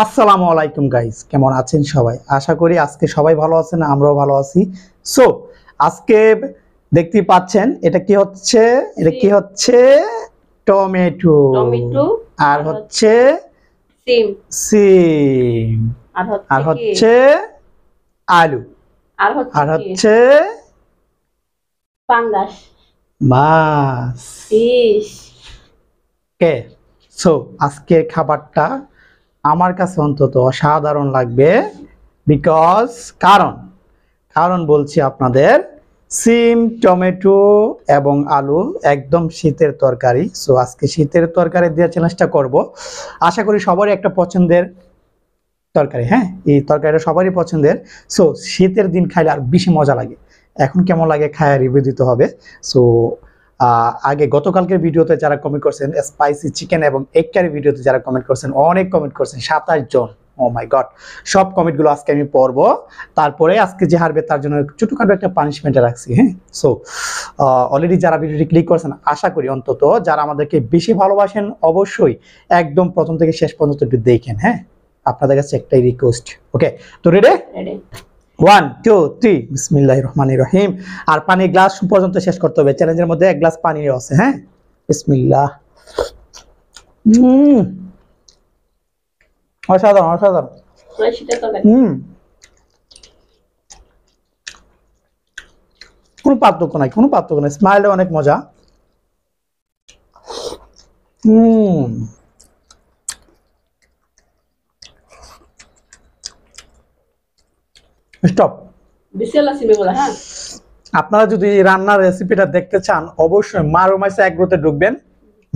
আসসালামু আলাইকুম গাইজ কেমন আছেন সবাই আশা করি আজকে সবাই ভালো আছেন আমরাও ভালো আছি সো আজকে দেখতে পাচ্ছেন এটা কি হচ্ছে এটা কি হচ্ছে টমেটো আর হচ্ছে সিম আর হচ্ছে আলু আর হচ্ছে পাঙ্গাস কে সো আজকের খাবারটা আমার কাছে অন্তত অসাধারণ লাগবে বিকজ কারণ কারণ বলছি আপনাদের সিম টমেটো এবং আলু একদম শীতের তরকারি সো আজকে শীতের তরকারি দেওয়ার চ্যালেঞ্জটা করব আশা করি সবারই একটা পছন্দের তরকারি হ্যাঁ এই তরকারিটা সবারই পছন্দের সো শীতের দিন খাইলে আর বেশি মজা লাগে এখন কেমন লাগে খায় রিভিউ দিতে হবে সো আগে গতকালকে ভিডিওতে যারা কমেন্ট করছেন স্পাইসি চিকেন এবং এগ কারি ভিডিওতে যারা কমেন্ট করছেন অনেক কমেন্ট করছেন সাতাশ জন ও মাই গড সব কমেন্টগুলো আজকে আমি পড়ব তারপরে আজকে যে হারবে তার জন্য ছোটোখাটো একটা পানিশমেন্টে রাখছি হ্যাঁ সো অলরেডি যারা ভিডিওটি ক্লিক করছেন আশা করি অন্তত যারা আমাদেরকে বেশি ভালোবাসেন অবশ্যই একদম প্রথম থেকে শেষ পর্যন্ত একটু দেখেন হ্যাঁ আপনাদের কাছে একটাই রিকোয়েস্ট ওকে তো ready ready one two three বিসমিল্লাহ রহমান রহিম আর পানির গ্লাস পর্যন্ত শেষ করতে হবে চ্যালেঞ্জের মধ্যে এক গ্লাস পানি আছে হ্যাঁ বিসমিল্লা অসাধারণ অসাধারণ কোনো পার্থক্য নাই কোনো পার্থক্য নাই স্মাইলে অনেক মজা হুম স্টপ হ্যাঁ। আপনারা যদি রান্নার রেসিপিটা দেখতে চান অবশ্যই মা রোমাইসে এগ্রোতে ঢুকবেন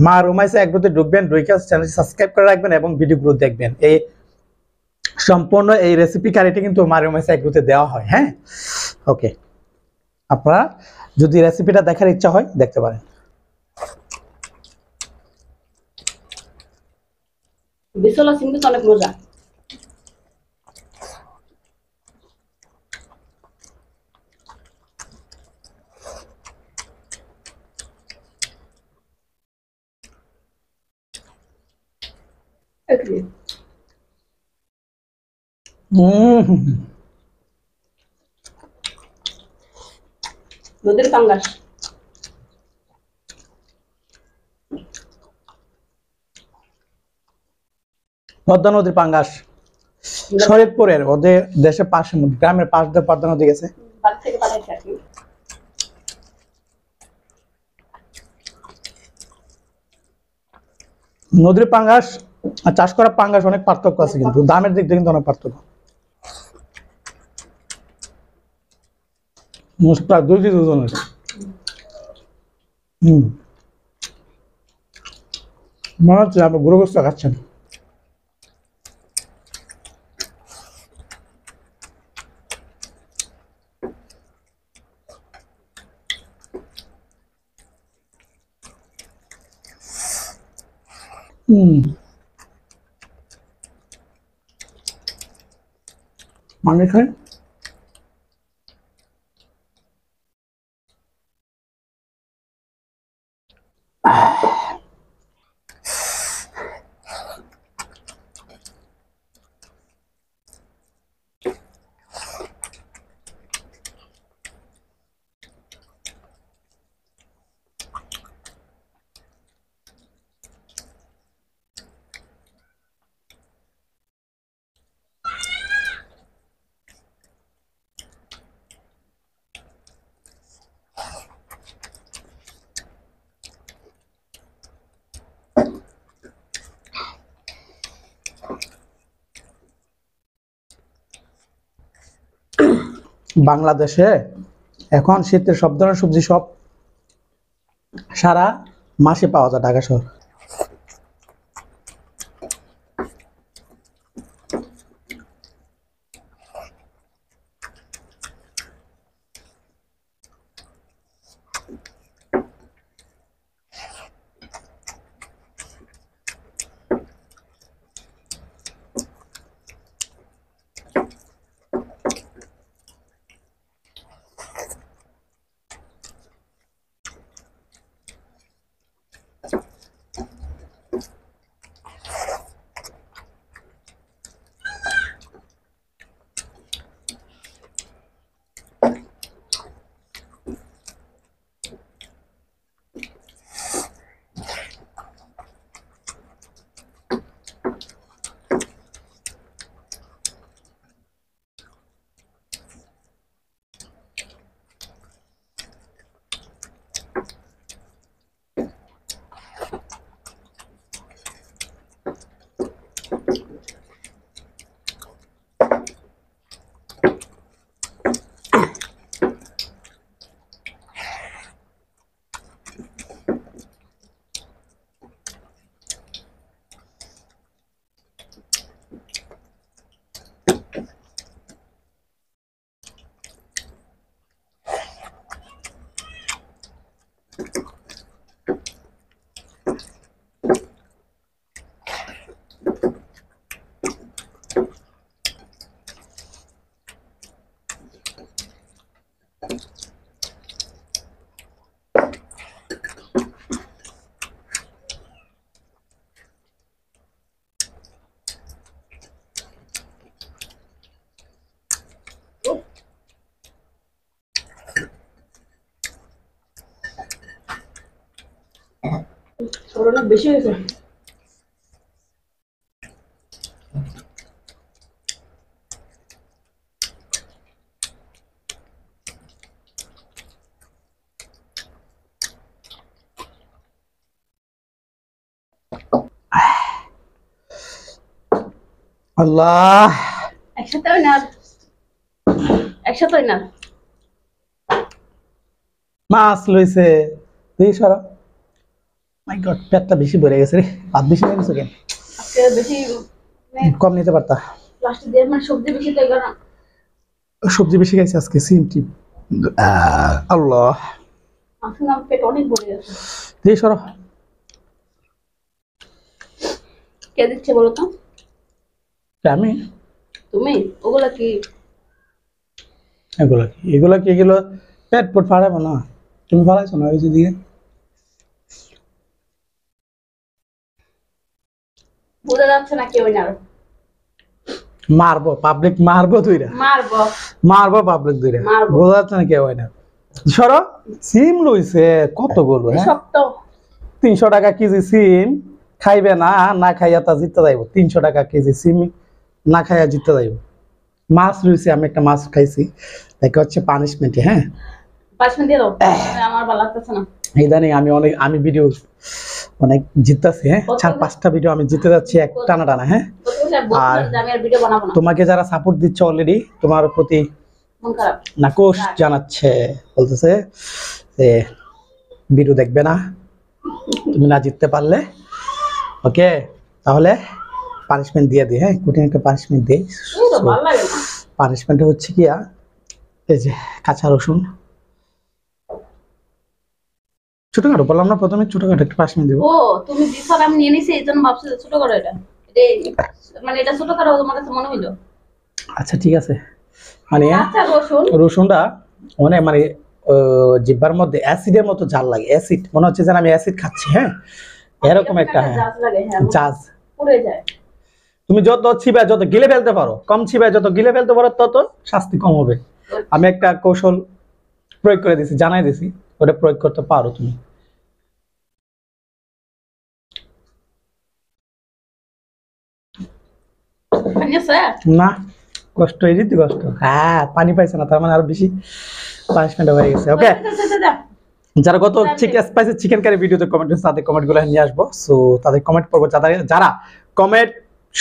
মা রোমাইসে এগ্রোতে ঢুকবেন চ্যানেল সাবস্ক্রাইব করে রাখবেন এবং ভিডিওগুলো দেখবেন এই সম্পূর্ণ এই রেসিপি কারিটি কিন্তু মা রোমাইসে এগ্রোতে দেওয়া হয় হ্যাঁ ওকে আপনারা যদি রেসিপিটা দেখার ইচ্ছা হয় দেখতে পারেন বিশলা সিম অনেক মজা Agree. নদীর mm-hmm. পাঙ্গাস পদ্মা নদীর পাঙ্গাস mm-hmm. শরীফপুরের ওদের দেশের পাশে গ্রামের পাশ দিয়ে পদ্মা নদী গেছে নদীর পাঙ্গাস আর চাষ করা পাঙ্গাস অনেক পার্থক্য আছে কিন্তু দামের দিক থেকে কিন্তু অনেক পার্থক্য হম দুই মনে হচ্ছে আপনি খাচ্ছেন হুম मान रखा है Ah. বাংলাদেশে এখন শীতের সব ধরনের সবজি সব সারা মাসে পাওয়া যায় ঢাকা শহর 저를 매시에서 আল্লাহ একসাথে না একসাথে না মাছ লইছে মাই গড পেটটা বেশি ভরে গেছে রে ভাত বেশি হয়ে গেছে কেন মানে কম নিতে পারতা সবজি বেশি খাইছে আজকে সিম টিম আল্লাহ পেট অনেক ভরে গেছে কে দিচ্ছে বলো তো আমি তুমি ওগুলা কি এগুলা কি এগুলা কি এগুলো পেট পোট ফাড়াবো না তুমি ফাড়াইছো না ওই দিকে যাচ্ছে না কেউ না মারবো পাবলিক বোঝা যাচ্ছে না কেউ না সরো সিম লইছে কত বলবো হ্যাঁ? তিনশো টাকা কেজি সিম খাইবে না না খাইয়া তা জিততে যাইব তিনশো টাকা কেজি সিমি না খাইয়া জিততে যাইব মাছ রয়েছে আমি একটা মাছ খাইছি দেখে হচ্ছে পানিশমেন্টে হ্যাঁ আমি অনেক আমি হ্যাঁ চার পাঁচটা ভিডিও আমি যাচ্ছি এক টানা টানা হ্যাঁ আর তোমাকে যারা সাপোর্ট দিচ্ছে অলরেডি তোমার প্রতি নাকোশ জানাচ্ছে বলতেছে দেখবে না তুমি না জিততে পারলে ওকে তাহলে পানিশমেন্ট দিয়ে দিই হ্যাঁ কঠিন একটা পানিশমেন্ট দিই পানিশমেন্ট হচ্ছে কি এই যে কাঁচা রসুন ছোটখাটো বললাম না প্রথমে ছোটখাটো একটা পানিশমেন্ট ও তুমি আমি নিয়ে নিছি এইজন্য ভাবছি এটা মানে এটা তোমার কাছে মনে হইলো আচ্ছা ঠিক আছে মানে রসুনটা মানে জিব্বার মধ্যে অ্যাসিডের মতো জাল লাগে অ্যাসিড মনে হচ্ছে যেন আমি অ্যাসিড খাচ্ছি হ্যাঁ এরকম একটা হ্যাঁ জাজ পুরে যায় তুমি যত ছিপায় যত গিলে ফেলতে পারো কম ছিপায় যত গিলে ফেলতে পারো তত শাস্তি কম হবে আমি একটা কৌশল প্রয়োগ করে দিছি জানাই দিছি ওটা প্রয়োগ করতে পারো তুমি না কষ্ট এই কষ্ট হ্যাঁ পানি পাইছে না তার মানে আরো বেশি পাঁচ পানিশমেন্ট হয়ে গেছে ওকে যারা গত স্পাইসি চিকেন কারি ভিডিওতে কমেন্ট করেছে তাদের কমেন্টগুলো নিয়ে আসবো সো তাদের কমেন্ট করবো যারা যারা কমেন্ট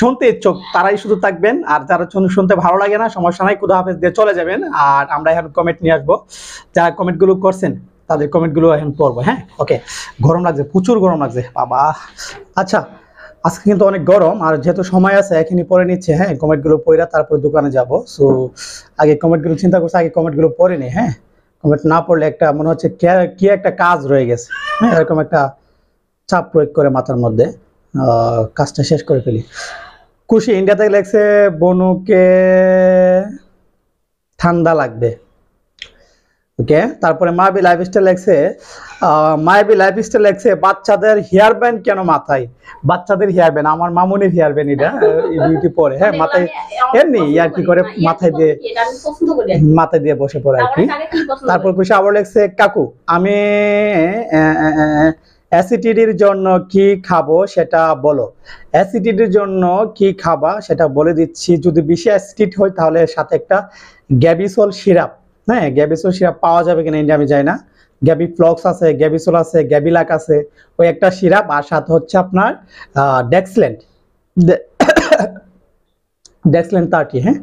শুনতে ইচ্ছুক তারাই শুধু থাকবেন আর যারা শুনতে ভালো লাগে না সমস্যা নাই কোথাও হাফেজ দিয়ে চলে যাবেন আর আমরা এখন কমেন্ট নিয়ে আসবো যারা কমেন্টগুলো করছেন তাদের কমেন্টগুলো এখন পড়বো হ্যাঁ ওকে গরম লাগছে প্রচুর গরম লাগছে বাবা আচ্ছা আজকে কিন্তু অনেক গরম আর যেহেতু সময় আছে এখানে পরে নিচ্ছে হ্যাঁ কমেন্টগুলো পড়া তারপর দোকানে যাব সো আগে কমেন্টগুলো চিন্তা করছে আগে কমেন্টগুলো পড়ে নি হ্যাঁ কমেন্ট না পড়লে একটা মনে হচ্ছে কি একটা কাজ রয়ে গেছে হ্যাঁ, এরকম একটা চাপ প্রয়োগ করে মাথার মধ্যে কাজটা শেষ করে ফেলি খুশি ইন্ডিয়া থেকে বনুকে ঠান্ডা লাগবে ওকে তারপরে মায়াবী লাইফস্টাইল লেখছে মায়াবী লাইফস্টাইল লেখছে বাচ্চাদের হেয়ার ব্যান্ড কেন মাথায় বাচ্চাদের হেয়ার ব্যান্ড আমার মামুনির হেয়ার ব্যান্ড এটা বিউটি পরে হ্যাঁ মানে মাথায় মানে এমনি ইয়ার কি করে মাথায় দিয়ে মাথায় দিয়ে বসে পড়ে আর কি তারপর খুশি আবার লেখছে কাকু আমি অ্যাসিডিটির জন্য কি খাবো সেটা বলো অ্যাসিডিটির জন্য কি খাবা সেটা বলে দিচ্ছি যদি বেশি অ্যাসিডিটি হয় তাহলে সাথে একটা গ্যাবিসল সিরাপ হ্যাঁ গ্যাবিসোল সিরাপ পাওয়া যাবে কিনা ইন্ডিয়া আমি যাই না গ্যাবি ফ্লক্স আছে গ্যাবিসোল আছে গ্যাবিলাক আছে ওই একটা সিরাপ আর সাথে হচ্ছে আপনার ডেক্সলেন্ট ডেক্সলেন্ট তার্টি হ্যাঁ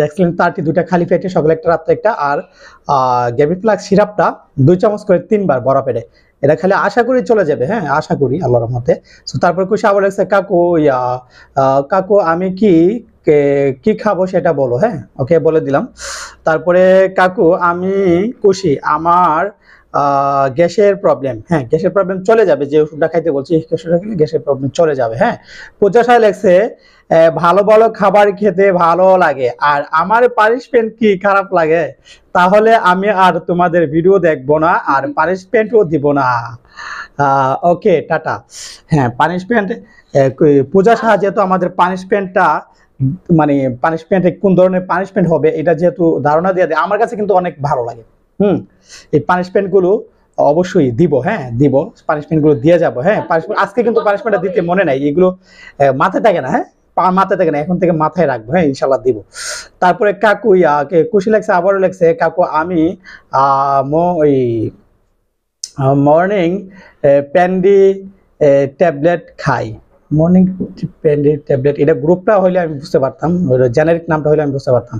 ডেক্সলেন্ট তার্টি দুটা খালি পেটে সকালে একটা রাত্রে একটা আর গ্যাবি ফ্লাক্স সিরাপটা দুই চামচ করে তিনবার বড় পেটে এটা খালি আশা করি চলে যাবে হ্যাঁ আশা করি আল্লাহর মতে তো তারপর কুশা বলেছে কাকু কাকু আমি কি কি খাবো সেটা বলো হ্যাঁ ওকে বলে দিলাম তারপরে কাকু আমি খুশি আমার গ্যাসের প্রবলেম হ্যাঁ গ্যাসের প্রবলেম চলে যাবে যে ওষুধটা খাইতে বলছি গ্যাসের প্রবলেম চলে যাবে হ্যাঁ পূজা লেগছে ভালো ভালো খাবার খেতে ভালো লাগে আর আমার পানিশমেন্ট কি খারাপ লাগে তাহলে আমি আর তোমাদের ভিডিও দেখবো না আর পানিশমেন্টও দিব না ওকে টাটা হ্যাঁ পানিশমেন্ট পূজা সাহা যেহেতু আমাদের পানিশমেন্টটা মানে পানিশমেন্টে কোন ধরনের পানিশমেন্ট হবে এটা যেহেতু ধারণা দিয়ে দেয় আমার কাছে কিন্তু অনেক ভালো লাগে হুম এই পানিশমেন্টগুলো অবশ্যই দিব হ্যাঁ দিব পানিশমেন্টগুলো দিয়ে যাব হ্যাঁ আচ্ছা, আজকে কিন্তু পানিশমেন্টটা দিতে মনে নাই এগুলো মাথায় থাকে না হ্যাঁ মাথায় থাকে না এখন থেকে মাথায় রাখবো হ্যাঁ ইনশাল্লাহ দিব তারপরে কাকু ইয়াকে খুশি লাগছে আবারও লাগছে কাকু আমি ওই মর্নিং প্যান্ডি ট্যাবলেট খাই মর্নিং প্যান্ডের ট্যাবলেট এটা গ্রুপটা হইলে আমি বুঝতে পারতাম জেনারিক নামটা হইলে আমি বুঝতে পারতাম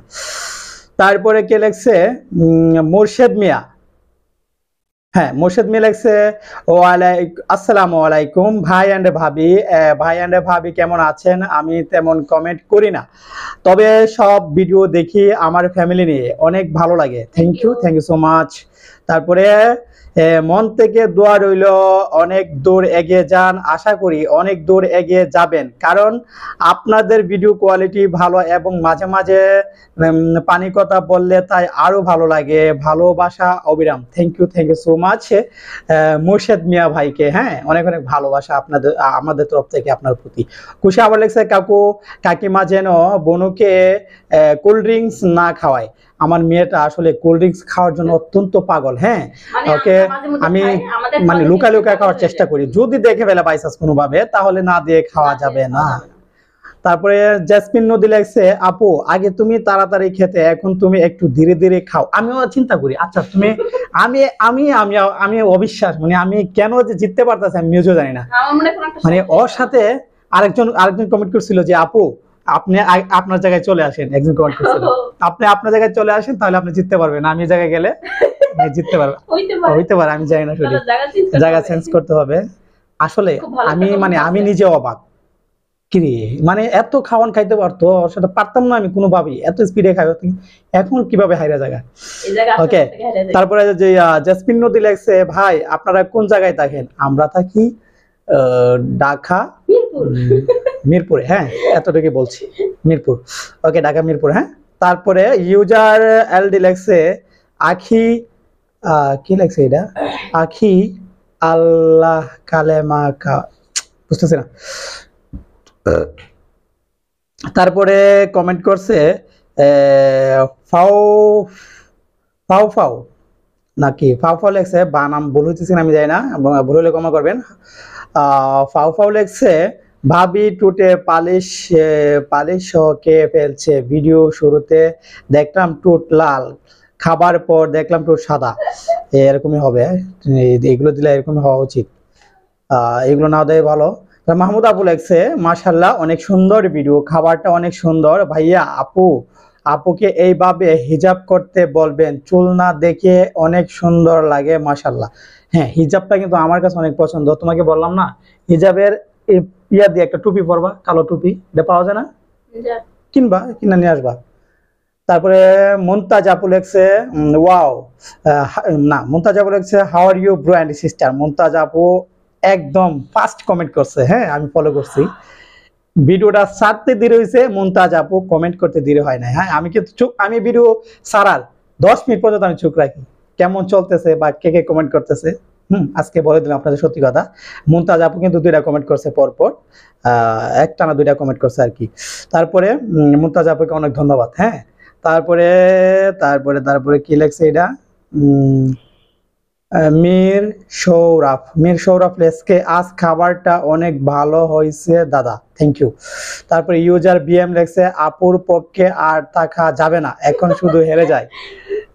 তারপরে কে লেখছে মোর্শেদ মিয়া হ্যাঁ মোর্শেদ মিয়া লেখছে ওয়ালাইক আসসালামু আলাইকুম ভাই অ্যান্ড ভাবি ভাই অ্যান্ড ভাবি কেমন আছেন আমি তেমন কমেন্ট করি না তবে সব ভিডিও দেখি আমার ফ্যামিলি নিয়ে অনেক ভালো লাগে thank you thank you so much তারপরে মন থেকে দোয়া রইল অনেক দূর এগিয়ে যান আশা করি অনেক দূর এগিয়ে যাবেন কারণ আপনাদের ভিডিও কোয়ালিটি ভালো এবং মাঝে মাঝে পানি কথা বললে তাই আরও ভালো লাগে ভালোবাসা অবিরাম thank you thank you so much Murshed মিয়া ভাইকে হ্যাঁ অনেক অনেক ভালোবাসা আপনাদের আমাদের তরফ থেকে আপনার প্রতি খুশি আবার লেগেছে কাকু কাকিমা যেন বনুকে কোল্ড ড্রিঙ্কস না খাওয়ায় আমার মেয়েটা আসলে কোল্ড ড্রিঙ্কস খাওয়ার জন্য অত্যন্ত পাগল হ্যাঁ ওকে আমি মানে লুকা লুকা খাওয়ার চেষ্টা করি যদি দেখে ফেলে বাইসাস কোনোভাবে তাহলে না দিয়ে খাওয়া যাবে না তারপরে জ্যাসমিন নদী লাগছে আপু আগে তুমি তাড়াতাড়ি খেতে এখন তুমি একটু ধীরে ধীরে খাও আমিও চিন্তা করি আচ্ছা তুমি আমি আমি আমি আমি অবিশ্বাস মানে আমি কেন যে জিততে পারতাছি আমি নিজেও জানি না মানে ওর সাথে আরেকজন আরেকজন কমেন্ট করছিল যে আপু আপনি আপনার জায়গায় চলে আসেন একজন কমেন্ট করছেন আপনি আপনার জায়গায় চলে আসেন তাহলে আপনি জিততে পারবেন আমি জায়গায় গেলে জিততে পারবেন হইতে পারে আমি জানি না শুধু জায়গা চেঞ্জ করতে হবে আসলে আমি মানে আমি নিজে অবাক কিরে মানে এত খাওয়ান খাইতে পারতো সেটা পারতাম না আমি কোনো কোনোভাবেই এত স্পিডে খাই এখন কিভাবে হাইরা জায়গা ওকে তারপরে যে জাসমিন নদী লেখছে ভাই আপনারা কোন জায়গায় থাকেন আমরা থাকি ঢাকা মিরপুর হ্যাঁ এতটুকু বলছি মিরপুর ওকে ঢাকা মিরপুর হ্যাঁ তারপরে ইউজার এলডি লেখছে আখি কি লেখছে এটা আখি আল্লাহ কালেমা কা বুঝতেছি না তারপরে কমেন্ট করছে ফাও ফাও ফাও নাকি ফাও ফাও লেখছে বানাম ভুল হইতেছি না আমি জানি না ভুল হলে ক্ষমা করবেন ফাও ফাও লেখছে ভাবি টুটে পালিশ পালিশ কে ফেলছে ভিডিও শুরুতে দেখলাম টুট লাল খাবার পর দেখলাম টুট সাদা এরকমই হবে হ্যাঁ? এগুলো দিলে এরকম হওয়া উচিত এগুলো না দেয় ভালো মাহমুদ আপু লেখছে মাসাল্লাহ অনেক সুন্দর ভিডিও খাবারটা অনেক সুন্দর ভাইয়া আপু আপুকে এইভাবে হিজাব করতে বলবেন চুল না দেখে অনেক সুন্দর লাগে মাসাল্লাহ হ্যাঁ হিজাবটা কিন্তু আমার কাছে অনেক পছন্দ তোমাকে বললাম না হিজাবের এই দিয়ে একটা টুপি পরবা কালো টুপি এটা পাওয়া যায় না কিনবা কিনা নিয়ে আসবা তারপরে মুমতাজ আপু লেখছে ওয়াও না মুমতাজ আপু লেখছে how are you bro and sister Mumtaz আপু একদম ফার্স্ট কমেন্ট করছে হ্যাঁ আমি ফলো করছি ভিডিওটা সারতে দেরি হয়েছে মুমতাজ আপু কমেন্ট করতে দেরি হয় না হ্যাঁ আমি কিন্তু চুপ আমি ভিডিও সারার দশ মিনিট পর্যন্ত আমি চুপ রাখি কেমন চলতেছে বা কে কে কমেন্ট করতেছে হুম আজকে বলে দিলাম আপনাদের সত্যি কথা মুমতাজ আপু কিন্তু দুইটা কমেন্ট করছে পরপর একটা না দুইটা কমেন্ট করছে আর কি তারপরে মুমতাজ আপুকে অনেক ধন্যবাদ হ্যাঁ তারপরে তারপরে তারপরে কি লেখছে এটা মীর সৌরভ মীর সৌরভ লেসকে আজ খাবারটা অনেক ভালো হয়েছে দাদা থ্যাংক ইউ তারপরে ইউজার বিএম লেখছে আপুর পক্ষে আর থাকা যাবে না এখন শুধু হেরে যায়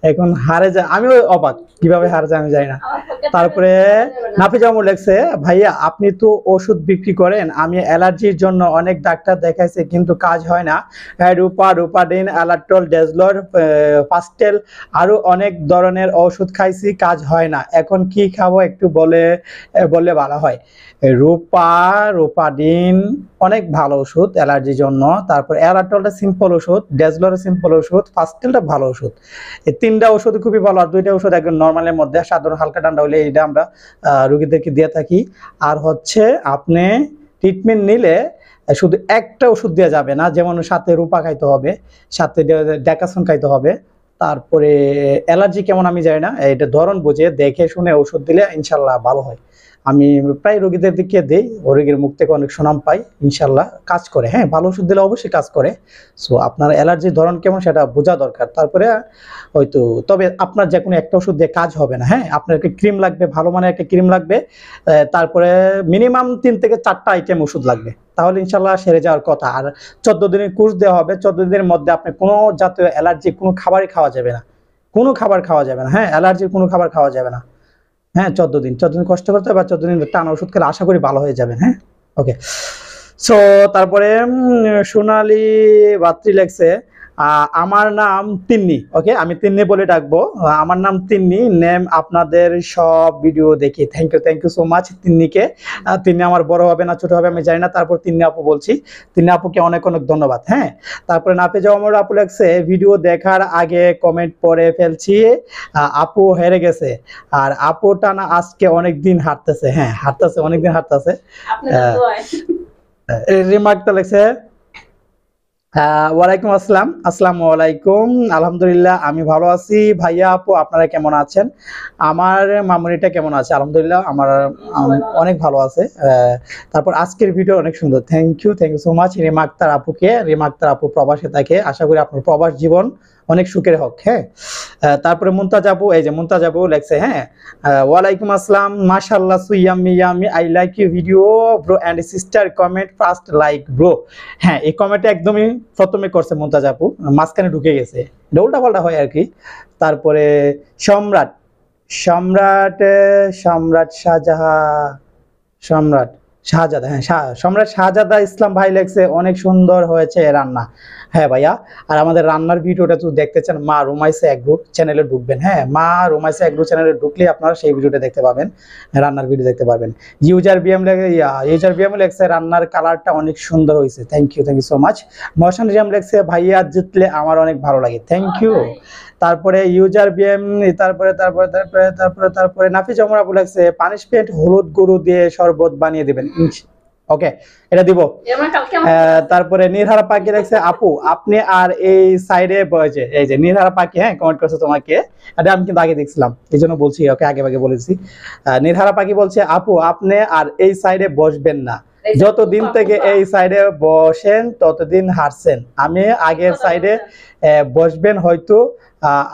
এখন হারে যায় আমি অবাক কিভাবে হারে যায় আমি যাই না তারপরে নাফিজামু লেখছে ভাইয়া আপনি তো ওষুধ বিক্রি করেন আমি অ্যালার্জির জন্য অনেক ডাক্তার দেখাইছে কিন্তু কাজ হয় না হ্যাঁ, রূপা রূপাডিন অ্যালার্টল ডেজলর ফাস্টেল আরও অনেক ধরনের ওষুধ খাইছি কাজ হয় না এখন কি খাবো একটু বলে বললে ভালো হয় রূপা রূপাডিন অনেক ভালো ওষুধ অ্যালার্জির জন্য তারপর অ্যালার্টলটা সিম্পল ওষুধ ডেজলর সিম্পল ওষুধ ফাস্টেলটা ভালো ওষুধ এই তিন তিনটা ওষুধ খুবই ভালো আর দুইটা ওষুধ একদম নর্মালের মধ্যে সাধারণ হালকা ঠান্ডা হলে এইটা আমরা রুগীদেরকে দিয়ে থাকি আর হচ্ছে আপনি ট্রিটমেন্ট নিলে শুধু একটা ওষুধ দেওয়া যাবে না যেমন সাথে রূপা খাইতে হবে সাথে ড্যাকাসন খাইতে হবে তারপরে অ্যালার্জি কেমন আমি যাই না এটা ধরন বুঝে দেখে শুনে ওষুধ দিলে ইনশাল্লাহ ভালো হয় আমি প্রায় রোগীদের দিকে দেই ও রোগীর মুখ থেকে অনেক সুনাম পাই ইনশাল্লাহ কাজ করে হ্যাঁ ভালো ওষুধ দিলে অবশ্যই কাজ করে সো আপনার অ্যালার্জির ধরন কেমন সেটা বোঝা দরকার তারপরে হয়তো তবে আপনার যে কোনো একটা ওষুধ দিয়ে কাজ হবে না হ্যাঁ আপনার একটা ক্রিম লাগবে ভালো মানের একটা ক্রিম লাগবে তারপরে মিনিমাম তিন থেকে চারটা আইটেম ওষুধ লাগবে তাহলে ইনশাল্লাহ সেরে যাওয়ার কথা আর চোদ্দ দিনের কোর্স দেওয়া হবে চোদ্দ দিনের মধ্যে আপনি কোনো জাতীয় অ্যালার্জি কোনো খাবারই খাওয়া যাবে না কোনো খাবার খাওয়া যাবে না হ্যাঁ অ্যালার্জির কোনো খাবার খাওয়া যাবে না হ্যাঁ চোদ্দ দিন চোদ্দ দিন কষ্ট করতে হবে বা চোদ্দ দিন টান ওষুধ খেলে আশা করি ভালো হয়ে যাবেন হ্যাঁ ওকে সো তারপরে সোনালি বাত্রি লেগছে আমার নাম তিন্নি ওকে আমি তিন্নি বলে ডাকবো আমার নাম তিন্নি নেম আপনাদের সব ভিডিও দেখি thank you thank you so much তিন্নিকে তিন্নি আমার বড় হবে না ছোট হবে আমি জানি না তারপর তিন্নি আপু বলছি তিন্নি আপুকে অনেক অনেক ধন্যবাদ হ্যাঁ তারপরে যাওয়া আমার আপু লাগছে ভিডিও দেখার আগে কমেন্ট পরে ফেলছি আপু হেরে গেছে আর আপুটা না আজকে অনেক দিন হাঁটতেছে হ্যাঁ হাঁটতেছে অনেকদিন হাঁটতেছে রিমার্কটা লাগছে ওয়ালাইকুম আসসালাম আসসালামু আলাইকুম আলহামদুলিল্লাহ আমি ভালো আছি ভাইয়া আপু আপনারা কেমন আছেন আমার মামুনিটা কেমন আছে আলহামদুলিল্লাহ আমার অনেক ভালো আছে তারপর আজকের ভিডিও অনেক সুন্দর thank you thank you so much রেমাক্তার আক্তার আপুকে রেমাক্তার আক্তার আপু প্রবাসে থাকে আশা করি আপনার প্রবাস জীবন অনেক সুখের হক হ্যাঁ তারপরে মুমতাজ আপু এই যে মুমতাজ আপু লেখছে হ্যাঁ ওয়ালাইকুম আসসালাম মাশাল্লাহ সুইয়ামি yummy I like you video bro and sister comment first like bro হ্যাঁ এই কমেন্ট একদমই প্রথমে করছে মুমতাজ আপু মাঝখানে ঢুকে গেছে ডোলটা পাল্টা হয় আর কি তারপরে সম্রাট সম্রাট সম্রাট শাহজাহা সম্রাট শাহজাদা হ্যাঁ সম্রাট শাহজাদা ইসলাম ভাই লেখছে অনেক সুন্দর হয়েছে রান্না হ্যাঁ ভাইয়া আর আমাদের রান্নার ভিডিওটা তো দেখতে চান মা রোমাইসে এক গ্রুপ চ্যানেলে ঢুকবেন হ্যাঁ মা রোমাইসে এক গ্রুপ চ্যানেলে ঢুকলে আপনারা সেই ভিডিওটা দেখতে পাবেন রান্নার ভিডিও দেখতে পারবেন ইউজার বিএম লেগে ইউজার বিএম লেখছে রান্নার কালারটা অনেক সুন্দর হয়েছে thank you thank you so much Mohsan Riyam লেখছে ভাইয়া জিতলে আমার অনেক ভালো লাগে থ্যাংক ইউ তারপরে ইউজার বিএম তারপরে তারপরে তারপরে তারপরে তারপরে নাফিজ অমরা বলেছে পানিশমেন্ট হলুদ গরু দিয়ে শরবত বানিয়ে দিবেন ওকে এটা দিব তারপরে নিরহারা পাখি রাখছে আপু আপনি আর এই সাইডে বয়েছে এই যে নিরহারা পাখি হ্যাঁ কমেন্ট করছে তোমাকে এটা আমি কিন্তু আগে দেখছিলাম এই জন্য বলছি ওকে আগে আগে বলেছি নিরহারা পাখি বলছে আপু আপনি আর এই সাইডে বসবেন না যতদিন থেকে এই সাইডে বসেন ততদিন হারছেন আমি আগের সাইডে বসবেন হয়তো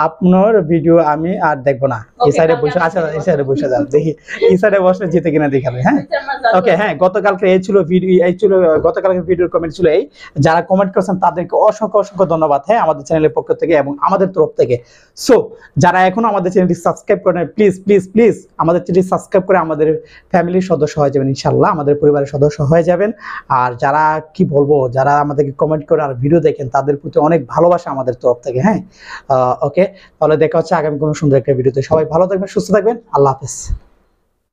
আপনার ভিডিও আমি আর দেখবো না এই সাইডে বসে আচ্ছা এই সাইডে বসে যান দেখি এই সাইডে বসে জিতে কিনা দেখাবে হ্যাঁ ওকে আচ্ছা, হ্যাঁ গতকালকে এই ছিল ভিডিও এই ছিল গতকালকে ভিডিওর কমেন্ট ছিল এই যারা কমেন্ট করেছেন তাদেরকে অসংখ্য অসংখ্য ধন্যবাদ হ্যাঁ আমাদের চ্যানেলের পক্ষ থেকে এবং আমাদের তরফ থেকে সো যারা এখনো আমাদের চ্যানেলটি সাবস্ক্রাইব করেন প্লিজ প্লিজ প্লিজ আমাদের চ্যানেলটি সাবস্ক্রাইব করে আমাদের ফ্যামিলির সদস্য হয়ে যাবেন ইনশাল্লাহ আমাদের পরিবারের সদস্য হয়ে যাবেন আর যারা কি বলবো যারা আমাদেরকে কমেন্ট করে আর ভিডিও দেখেন তাদের প্রতি অনেক ভালোবাসা আমাদের তরফ থেকে হ্যাঁ ওকে তাহলে দেখা হচ্ছে আগামী কোনো সুন্দর একটা ভিডিওতে সবাই ভালো থাকবেন সুস্থ থাকবেন আল্লাহ হাফেজ